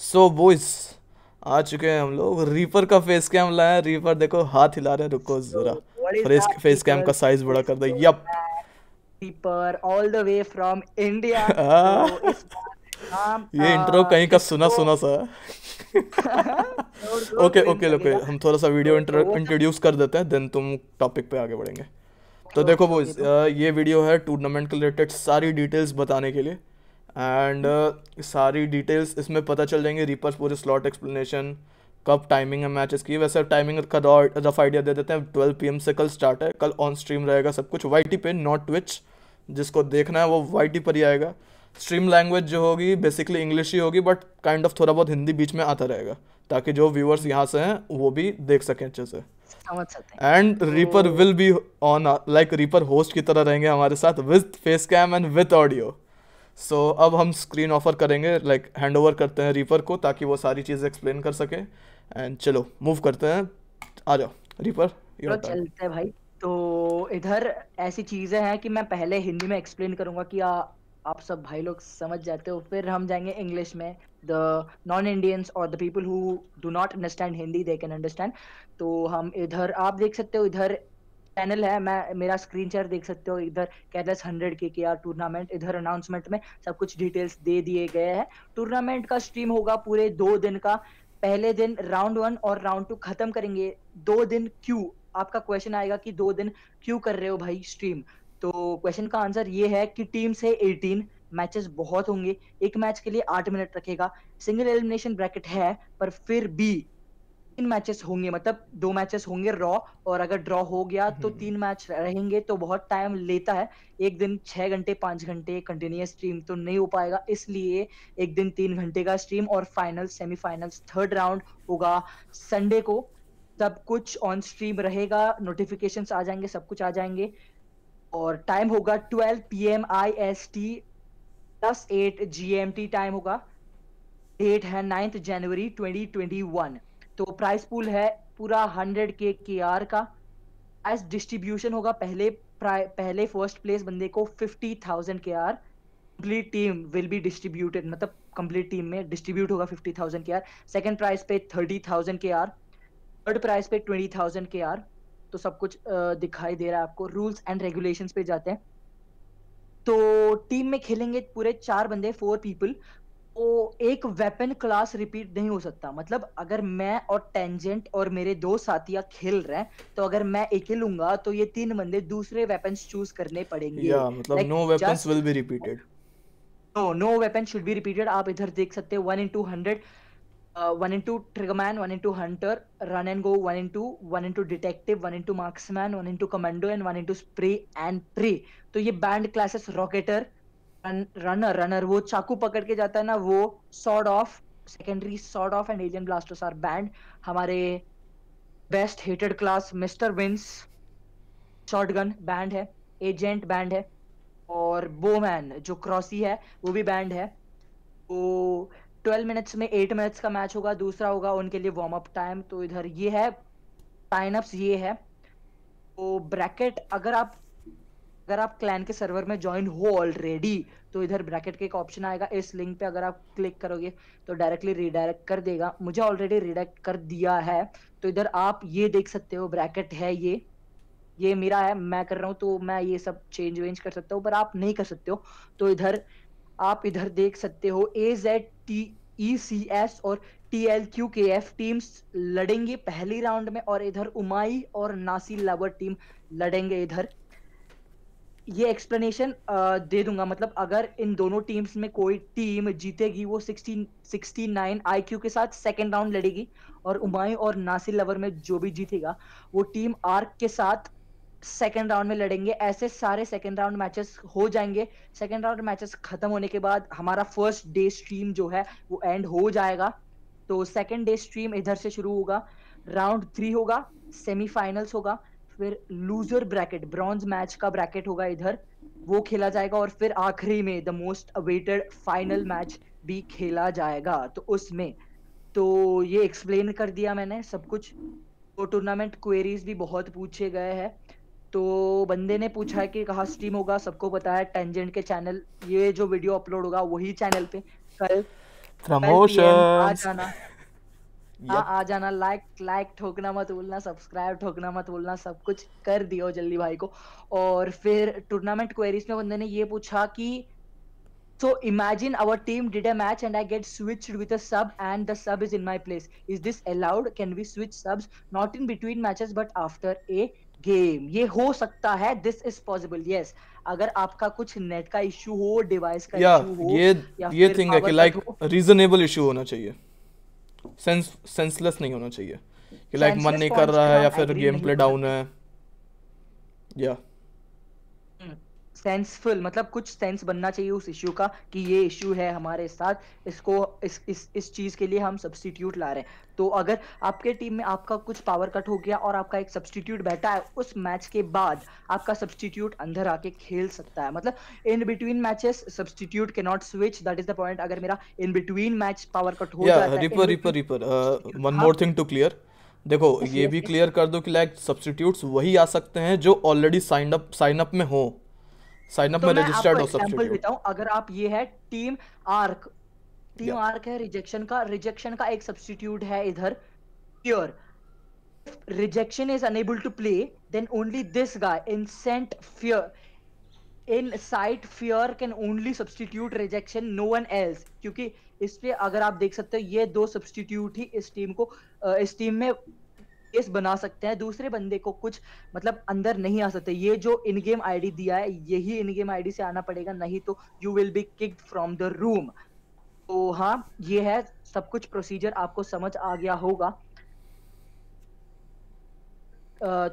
सो so, boys आ चुके हैं हम लोग रीपर का फेस कैम लाया रीपर देखो हाथ हिला रहे हैं रुको जरा फेस फेस कैम का साइज बड़ा कर दे yep Reaper all the way from India ये इंट्रो ah, कहीं का सुना सुना सा ओके ओके ओके हम थोड़ा सा वीडियो इंट्रोड्यूस कर देते हैं देन तुम टॉपिक पे आगे बढ़ेंगे तो देखो बोइस ये वीडियो है टूर्नामेंट के रिलेटेड सारी डिटेल्स बताने के लिए एंड uh, सारी डिटेल्स इसमें पता चल जाएंगे रिपर्स पूरे स्लॉट एक्सप्लेनेशन कब टाइमिंग है मैचेस की वैसे टाइमिंग का रफ आइडिया दे देते हैं ट्वेल्व पी से कल स्टार्ट है कल ऑन स्ट्रीम रहेगा सब कुछ वाई पे नॉट ट्विच जिसको देखना है वो वाई पर ही आएगा स्ट्रीम लैंग्वेज जो होगी बेसिकली इंग्लिश ही होगी बट काइंड ऑफ थोड़ा बहुत हिंदी बीच में आता रहेगा ताकि जो व्यूअर्स यहाँ से हैं वो भी देख सकें अच्छे से and Reaper will be on like Reaper host की तरह रहेंगे हमारे साथ with face cam and with audio so so, अब हम स्क्रीन ऑफर करेंगे लाइक like, हैंड ओवर करते हैं रीपर को ताकि वो सारी चीज़ें एक्सप्लेन कर सके एंड चलो मूव करते हैं आ जाओ रीपर तो चलते हैं भाई तो इधर ऐसी चीज़ें हैं कि मैं पहले हिंदी में एक्सप्लेन करूँगा कि आ, आप सब भाई लोग समझ जाते हो फिर हम जाएंगे इंग्लिश में द नॉन इंडियंस और the people who do not understand Hindi they can understand तो हम इधर आप देख सकते हो इधर पैनल है मैं मेरा स्क्रीन शेयर देख सकते हो इधर कैरलेस हंड्रेड के के आर टूर्नामेंट इधर अनाउंसमेंट में सब कुछ डिटेल्स दे दिए गए हैं टूर्नामेंट का स्ट्रीम होगा पूरे दो दिन का पहले दिन राउंड वन और राउंड टू खत्म करेंगे दो दिन क्यू आपका क्वेश्चन आएगा कि दो दिन क्यों कर रहे हो भाई स्ट्रीम तो क्वेश्चन का आंसर ये है कि टीम से एटीन मैचेस बहुत होंगे एक मैच के लिए आठ मिनट रखेगा सिंगल एलिमिनेशन ब्रैकेट है पर फिर भी तीन मैचेस होंगे मतलब दो मैचेस होंगे रॉ और अगर ड्रॉ हो गया तो हम्म। तीन मैच रहेंगे तो बहुत टाइम लेता है एक दिन छह घंटे पांच घंटे कंटिन्यूस स्ट्रीम तो नहीं हो पाएगा इसलिए एक दिन तीन घंटे का स्ट्रीम और फाइनल सेमीफाइनल्स थर्ड राउंड होगा संडे को सब कुछ ऑन स्ट्रीम रहेगा नोटिफिकेशन आ जाएंगे सब कुछ आ जाएंगे और टाइम होगा twelve P M I S T plus eight G M T time होगा डेट है ninth January twenty twenty one तो प्राइस पूल है पूरा हंड्रेड के के आर का एज डिस्ट्रीब्यूशन होगा पहले पहले फर्स्ट प्लेस बंदे को fifty thousand K R complete team will be distributed मतलब कंप्लीट टीम में डिस्ट्रीब्यूट होगा fifty thousand K R second prize पे thirty thousand K R third prize पे ट्वेंटी थाउजेंड के आर तो सब कुछ दिखाई दे रहा है आपको रूल्स एंड रेगुलेशन पे जाते हैं तो टीम में खेलेंगे पूरे चार बंदे फोर पीपल ओ, एक वेपन क्लास रिपीट नहीं हो सकता मतलब अगर मैं और टेंजेंट और मेरे दो साथिया खेल रहे हैं तो अगर मैं एक लूंगा तो ये तीन बंदे दूसरे वेपन्स चूज करने पड़ेंगे या मतलब no weapons will be repeated no no weapon should be repeated आप इधर देख सकते हैं 1 into 100 one into triggerman one into hunter run and go one into one into detective one into marksman one into commando and one into spray and pray तो ये banned classes rocketeer runner runner वो चाकू पकड़ के जाता है ना वो sort of secondary sort of and alien blasters are banned हमारे best hated class Mister Vince shotgun banned है एजेंट बैंड है और बोमैन जो क्रॉसी है वो भी बैंड है तो ट्वेल्व मिनट्स में एट मिनट्स का मैच होगा दूसरा होगा उनके लिए वार्म अप टाइम तो इधर ये है टाइनअप्स ये है तो ब्रैकेट अगर आप अगर आप क्लैन के सर्वर में ज्वाइन हो ऑलरेडी तो इधर ब्रैकेट के एक ऑप्शन आएगा इस लिंक पे अगर आप क्लिक करोगे तो डायरेक्टली रिडायरेक्ट कर देगा मुझे ऑलरेडी रिडायरेक्ट कर दिया है तो इधर आप ये देख सकते हो ब्रैकेट है ये ये मेरा है मैं कर रहा हूँ तो मैं ये सब चेंज वेंज कर सकता हूँ पर आप नहीं कर सकते हो तो इधर आप इधर देख सकते हो A Z T E C S और T L Q K F teams लड़ेंगे पहली राउंड में और इधर उमाई और नासी लवर टीम लड़ेंगे इधर ये एक्सप्लेनेशन दे दूंगा मतलब अगर इन दोनों टीम्स में कोई टीम जीतेगी वो 16 69 आईक्यू के साथ सेकेंड राउंड लड़ेगी और उमाई और नासिर लवर में जो भी जीतेगा वो टीम आर्क के साथ सेकेंड राउंड में लड़ेंगे ऐसे सारे सेकेंड राउंड मैचेस हो जाएंगे सेकेंड राउंड मैचेस खत्म होने के बाद हमारा फर्स्ट डे स्ट्रीम जो है वो एंड हो जाएगा तो सेकेंड डे स्ट्रीम इधर से शुरू होगा राउंड थ्री होगा सेमीफाइनल्स होगा फिर लूजर ब्रैकेट ब्रॉन्ज मैच का ब्रैकेट होगा इधर वो खेला जाएगा और फिर आखिरी में the most awaited final match भी खेला जाएगा तो उसमें तो ये एक्सप्लेन कर दिया मैंने सब कुछ तो टूर्नामेंट क्वेरीज भी बहुत पूछे गए हैं तो बंदे ने पूछा है कि कहा स्ट्रीम होगा सबको पता है टेंजेंट के चैनल ये जो वीडियो अपलोड होगा वही चैनल पे कल प्रमोशन आ जाना हाँ आ जाना लाइक लाइक ठोकना मत बोलना सब्सक्राइब ठोकना मत बोलना सब कुछ कर दियो जल्दी भाई को और फिर टूर्नामेंट क्वेरीज में बंदे ने ये पूछा कि so imagine our team did a match and I get switched with a sub and the sub is in my place is this allowed can we switch subs not in between matches but after a game ये हो सकता है this is possible yes अगर आपका कुछ net का issue हो device का इशू हो ये ये थिंग है कि लाइक रीजनेबल इश्यू होना चाहिए सेंस सेंसलेस नहीं होना चाहिए कि लाइक मन नहीं कर रहा है या फिर गेम प्ले डाउन है या yeah. सेंसफुल मतलब कुछ सेंस बनना चाहिए उस इश्यू का कि ये इश्यू है हमारे साथ इसको इस इस इस चीज़ के लिए हम सब्सटीट्यूट ला रहे हैं तो अगर आपके टीम में आपका कुछ पावर कट हो गया और आपका एक सब्सटीट्यूट बैठा है उस मैच के बाद आपका सब्सटीट्यूट अंदर आके खेल सकता है मतलब इन बिटवीन मैचेस सब्सटीट्यूट के not switch that is the point अगर मेरा in between match power cut हो जाता है Reaper, Reaper Reaper one more thing to clear देखो ये भी क्लियर कर दो कि लाइक सब्सटीट्यूट्स वही आ सकते हैं जो already sign up sign up में हो साइन अप तो में रजिस्टर्ड हो सब्सटीट्यूट देता हूं अगर आप ये है टीम आर्क टीम आर्क है रिजेक्शन का रिजेक्शन का एक सब्स्टिट्यूट है इधर pure Rejection rejection is unable to play then only this guy Fear in sight Fear can only substitute Rejection no one else क्योंकि इस पे अगर आप देख सकते हो ये दो सब्स्टिट्यूट ही इस टीम को इस टीम में केस बना सकते हैं दूसरे बंदे को कुछ मतलब अंदर नहीं आ सकते ये जो इन गेम आईडी दिया है यही इन गेम आईडी से आना पड़ेगा नहीं तो you will be kicked from the room तो हाँ ये है सब कुछ प्रोसीजर आपको समझ आ गया होगा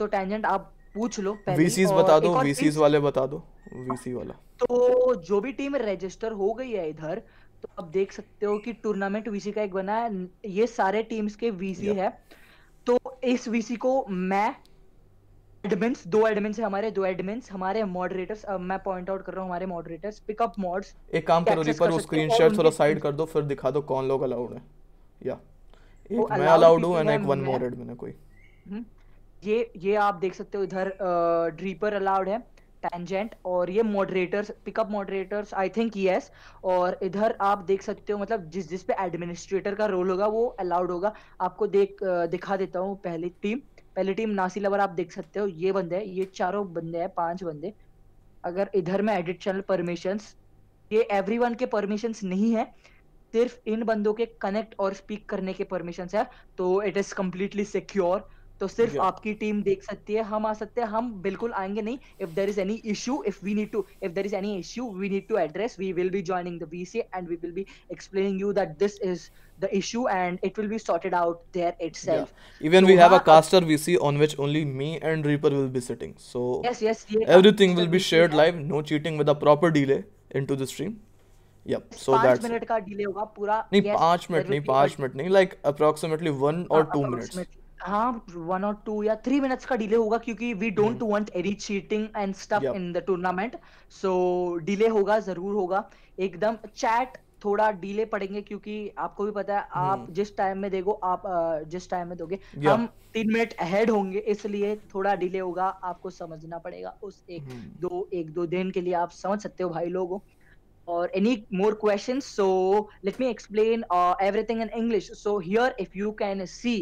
तो टेंजेंट आप पूछ लो वीसीज बता दो वीसीज वाले बता दो वीसी वाला तो जो भी टीम रजिस्टर हो गई है इधर तो आप देख सकते हो कि टूर्नामेंट वीसी का एक बना है ये सारे टीम्स के वीसी है तो इस वीसी को मैं एडमिन्स दो एडमिन्स है हमारे दो एडमिन्स हमारे मॉडरेटर्स अब मैं पॉइंट आउट कर रहा हूँ हमारे मॉडरेटर्स पिकअप मॉड्स एक काम करो रिपर वो स्क्रीनशॉट थोड़ा साइड कर दो फिर दिखा दो कौन लोग अलाउड है या एक मैं अलाउड हूँ एंड एक वन मोर एडमिन है कोई हम्म। ये ये आप देख सकते हो इधर ड्रीपर अलाउड है टेंजेंट और ये moderators pickup moderators I think yes और इधर आप देख सकते हो मतलब जिस जिस पे एडमिनिस्ट्रेटर का रोल होगा वो अलाउड होगा आपको देख दिखा देता हूँ पहली टीम पहली टीम नासी लवर आप देख सकते हो ये बंदे ये चारों बंदे हैं पांच बंदे अगर इधर में एडिट चैनल परमिशन ये एवरी के परमिशन नहीं है सिर्फ इन बंदों के कनेक्ट और स्पीक करने के परमिशन है तो इट इज कम्प्लीटली सिक्योर तो सिर्फ आपकी टीम देख सकती है हम आ सकते हैं हम बिल्कुल आएंगे नहीं if there is any issue if we need to if there is any issue we need to address we will be joining the VC and we will be explaining you that this is the issue and it will be sorted out there itself yeah. even so we have a caster vc on which only me and reaper will be sitting so yes yes everything will be shared VC live no cheating with a proper delay into the stream yep so that's minute का delay होगा पूरा नहीं 5 minute नहीं 5 minute नहीं like approximately 1 or 2 minutes हाँ one और two या three minutes का डिले होगा क्योंकि we don't want any cheating and stuff in the tournament so delay होगा जरूर होगा एकदम चैट थोड़ा डिले पड़ेंगे क्योंकि आपको भी पता है आप हम्म। जिस टाइम में देखो आप जिस टाइम में दोगे हम तीन मिनट अहेड होंगे इसलिए थोड़ा डिले होगा आपको समझना पड़ेगा उस एक हम्म। दो एक दो दिन के लिए आप समझ सकते हो भाई लोगों और any more question so let me explain everything in English so here if you can see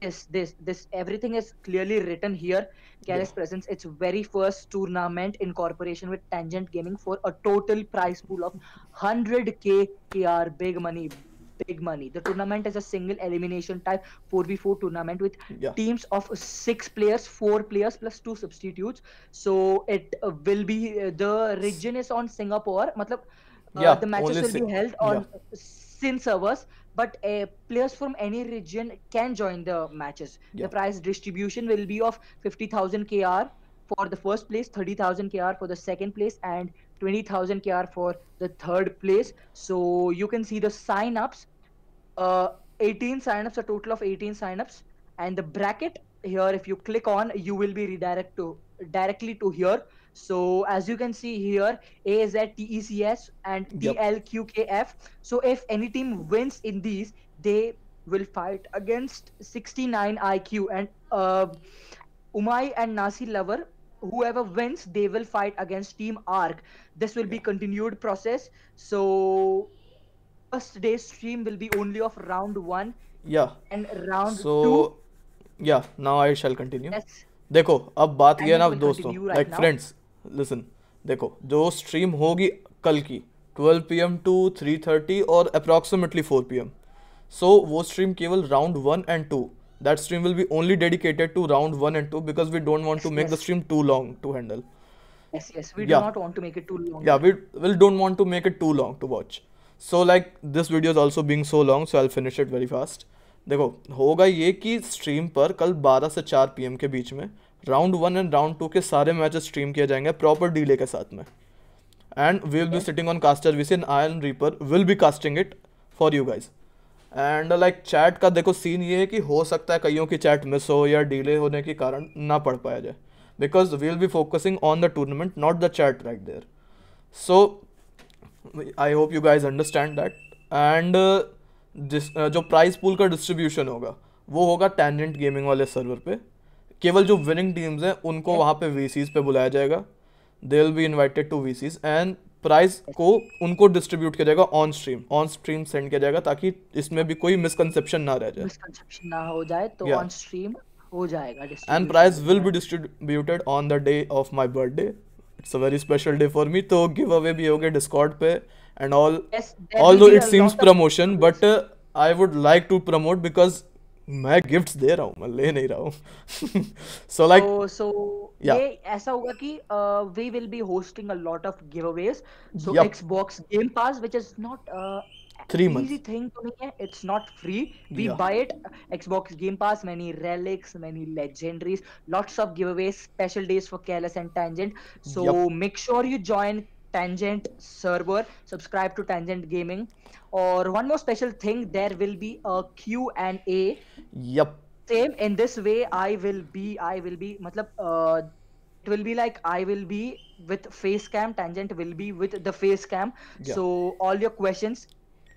Is this this everything is clearly written here. Garry's yeah. presents its very first tournament in cooperation with Tangent Gaming for a total prize pool of 100k KR, big money, big money. The tournament is a single elimination type 4v4 tournament with yeah. teams of six players, four players plus two substitutes. So it uh, will be uh, the region is on Singapore. Matlab, uh, yeah, the matches will be held on yeah. Sin servers but uh, players from any region can join the matches. Yeah. The prize distribution will be of 50,000 KR for the first place, 30,000 KR for the second place, and 20,000 KR for the third place. So you can see the sign ups. Uh, 18 sign ups, a total of 18 sign ups, and the bracket here. If you click on, you will be redirected to directly to here so as you can see here, A is at TECS and TLQKF. So if any team wins in these, they will fight against 69 IQ and uh, and Nasi Lover. Whoever wins, they will fight against Team Arc. This will be continued process. So first day's stream will be only of round one. Yeah. And round so, two. Yeah. Now I shall continue. Yes. देखो अब बात यह ना दोस्तों like friends listen देखो जो stream होगी कल की 12 पीएम टू थ्री थर्टी और अप्रॉक्सीमेटली 4 पीएम सो so, वो स्ट्रीम केवल round one and two that stream will be only dedicated to round one and two because we don't want to make the stream too long to handle it to too long watch so like fast देखो होगा ये कि stream पर कल बारह से 4 PM के बीच में round one and round two के सारे मैचेस स्ट्रीम किए जाएंगे प्रॉपर डीले के साथ में and we will be sitting on caster Vis in Ion Reaper will be casting it for you guys and like chat का देखो सीन ये है कि हो सकता है कईयों की चैट मिस हो या डीले होने के कारण ना पढ़ पाया जाए because we will be focusing on the tournament not the chat right there so I hope you guys understand that and जिस uh, जो प्राइज पूल का डिस्ट्रीब्यूशन होगा वो होगा टैंजेंट गेमिंग वाले सर्वर पे केवल जो विनिंग टीम्स हैं उनको वहाँ पे वीसीज पे बुलाया जाएगा they will be invited to VCs and prize को उनको डिस्ट्रीब्यूट किया जाएगा on stream on stream send किया जाएगा ताकि इसमें भी कोई मिसकनसेप्शन ना रह जाए मिसकंसेप्शन ना हो जाए तो ऑन स्ट्रीम हो जाएगा and prize will be distributed on the day of my birthday it's a very special day for me तो गिव अवे भी हो गए डिस्कॉर्ड पे and all all though it seems promotion but I would like to promote because मैं gifts दे रहा हूँ मैं ले नहीं रहा हूँ सो लाइक सो ये ऐसा होगा कि we will be hosting a lot of giveaways so Xbox game pass which is not three months. Easy thing to make. It's not free. We yeah. buy it. Xbox Game Pass, many relics, many legendaries, lots of giveaways, special days for Careless and Tangent. So yep. make sure you join Tangent server. Subscribe to Tangent Gaming. Or one more special thing, there will be a Q and A. Yep. Same in this way, I will be, I will be, matlab, uh, it will be like I will be with face cam, Tangent will be with the face cam. Yeah. So all your questions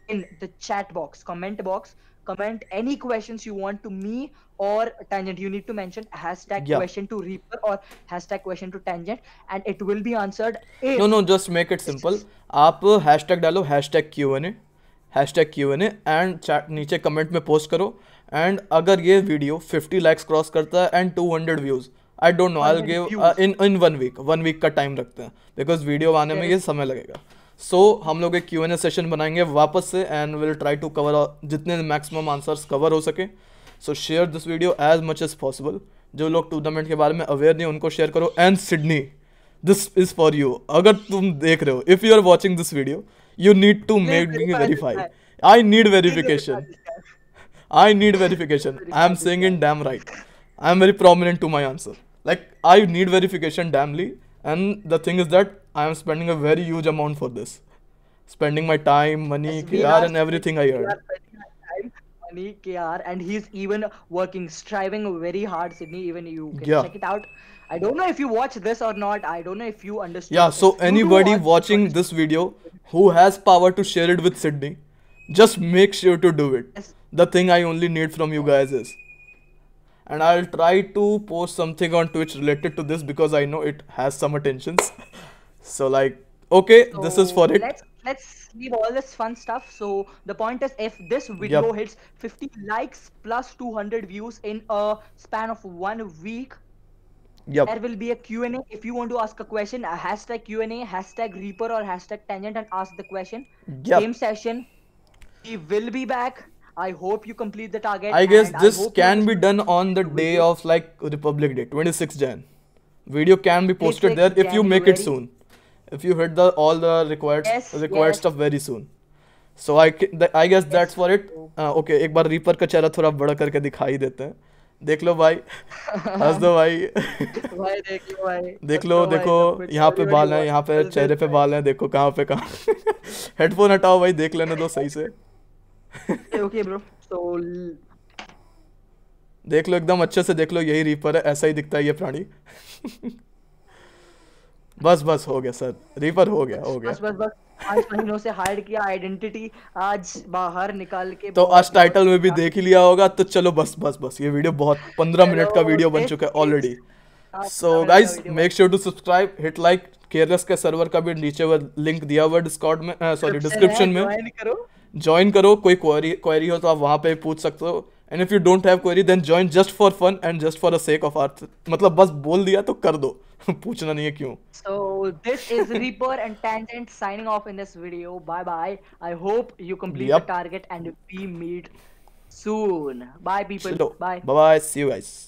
in the chat box, comment box. comment any questions you want to me or tangent you need to mention hashtag yeah. question to reaper or hashtag question to tangent and it will be answered in... no no just make it simple aap hashtag dalo hashtag Q&A hashtag Q&A and chat नीचे comment में post करो and अगर ये video 50 likes cross करता है and 200 views I don't know I give in in one week one week का time रखते हैं बिकॉज वीडियो आने में ये समय लगेगा सो so, हम लोग एक क्यू एन ए सेशन बनाएंगे वापस से and will try to cover जितने मैक्सिमम आंसर्स कवर हो सके so share this video as much as possible जो लोग टूर्नामेंट के बारे में अवेयर नहीं उनको शेयर करो and Sydney this is for you अगर तुम देख रहे हो if you are watching this video you need to make me verify I need verification I need verification I am saying in damn right I am very prominent to my answer like I need verification damnly and the thing is that I am spending a very huge amount for this. Spending my time, money, yes, KR, and everything I earn. Time, money, KR, and he's even working, striving very hard, Sydney. Even you can yeah. check it out. I don't know if you watch this or not. I don't know if you understand. Yeah, so this. anybody watch watching this, this video who has power to share it with Sydney, just make sure to do it. Yes. The thing I only need from you guys is. And I'll try to post something on Twitch related to this because I know it has some attentions. So like, okay, so this is for it. Let's let's leave all this fun stuff. So the point is, if this video yep. hits 50 likes plus 200 views in a span of one week, Yep. There will be a Q&A. If you want to ask a question, a hashtag Q&A, hashtag Reaper or hashtag Tangent and ask the question. Yep. Game session. We will be back. I hope you complete the target. I guess this I can be done on the day of like Republic Day, 26 Jan. Video can be posted there if you make it soon. if you hit the all the required yes, required yes. stuff very soon so i i guess yes. that's for it uh, okay एक बार reaper का चेहरा थोड़ा बड़ा करके दिखाई देते हैं देख लो भाई हंस दो भाई भाई देख लो भाई देख लो देखो यहाँ पे बाल हैं यहाँ पे चेहरे पे बाल हैं देखो कहाँ पे कहाँ हेडफोन हटाओ भाई देख लेने दो सही से ओके ब्रो सो देख लो एकदम अच्छे से देख लो यही रीपर है ऐसा ही दिखता है ये प्राणी बस बस हो गया सर रिफर हो गया हो गया बस बस बस आज महीनों से हाइड किया आइडेंटिटी आज बाहर निकाल के तो आज टाइटल में भी अच्छा। देख ही लिया होगा तो चलो बस बस बस ये वीडियो बहुत पंद्रह मिनट का वीडियो बन चुका है already so guys make sure to subscribe hit like careless के सर्वर का भी नीचे लिंक दिया हुआ डिस्कॉर्ड में सॉरी डिस्क्रिप्शन में ज्वाइन करो कोई क्वेरी क्वेरी हो तो आप वहाँ पे पूछ सकते हो and if you don't have query then join just for fun and just for the sake of earth मतलब बस बोल दिया तो कर दो पूछना नहीं है क्यों so this is Reaper and Tangent signing off in this video bye bye I hope you complete the target and we meet soon bye people bye bye see you guys